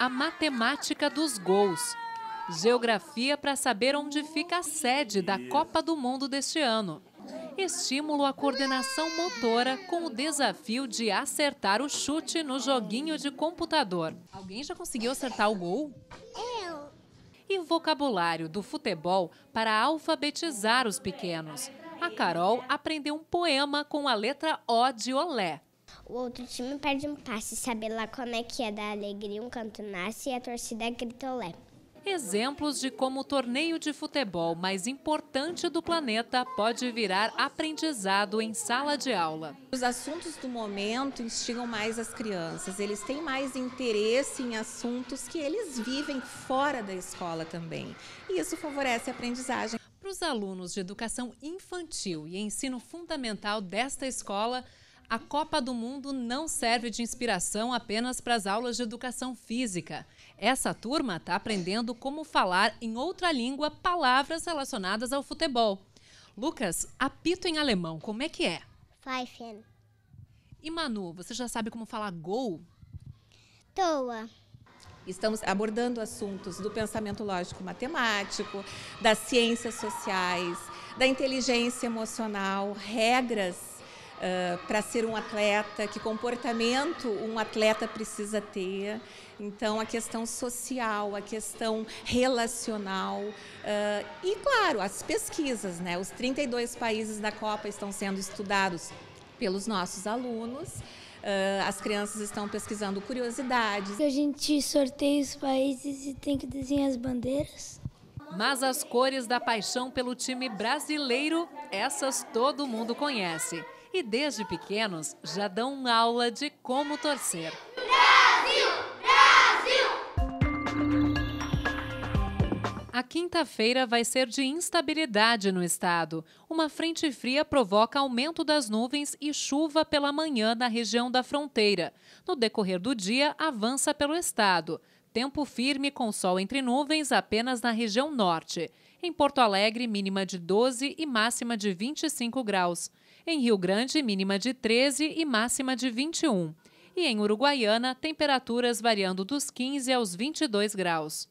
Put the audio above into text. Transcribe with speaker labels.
Speaker 1: a matemática dos gols. Geografia para saber onde fica a sede da Copa do Mundo deste ano. Estímulo à coordenação motora com o desafio de acertar o chute no joguinho de computador. Alguém já conseguiu acertar o gol? Eu. E vocabulário do futebol para alfabetizar os pequenos. A Carol aprendeu um poema com a letra O de Olé o outro time perde um passe, sabe lá como é que é da alegria, um canto nasce e a torcida grita olé. Exemplos de como o torneio de futebol mais importante do planeta pode virar aprendizado em sala de aula.
Speaker 2: Os assuntos do momento instigam mais as crianças, eles têm mais interesse em assuntos que eles vivem fora da escola também. E isso favorece
Speaker 1: a aprendizagem. Para os alunos de educação infantil e ensino fundamental desta escola, a Copa do Mundo não serve de inspiração apenas para as aulas de educação física. Essa turma está aprendendo como falar em outra língua palavras relacionadas ao futebol. Lucas, apito em alemão, como é que é? Pfeifen. E Manu, você já sabe como falar gol?
Speaker 2: Toa. Estamos abordando assuntos do pensamento lógico-matemático, das ciências sociais, da inteligência emocional, regras para ser um atleta, que comportamento um atleta precisa ter. Então, a questão social, a questão relacional uh, e, claro, as pesquisas. Né? Os 32 países da Copa estão sendo estudados pelos nossos alunos. Uh, as crianças estão pesquisando curiosidades.
Speaker 1: A gente sorteia os países e tem que desenhar as bandeiras. Mas as cores da paixão pelo time brasileiro, essas todo mundo conhece e desde pequenos já dão aula de como torcer. A quinta-feira vai ser de instabilidade no estado. Uma frente fria provoca aumento das nuvens e chuva pela manhã na região da fronteira. No decorrer do dia, avança pelo estado. Tempo firme com sol entre nuvens apenas na região norte. Em Porto Alegre, mínima de 12 e máxima de 25 graus. Em Rio Grande, mínima de 13 e máxima de 21. E em Uruguaiana, temperaturas variando dos 15 aos 22 graus.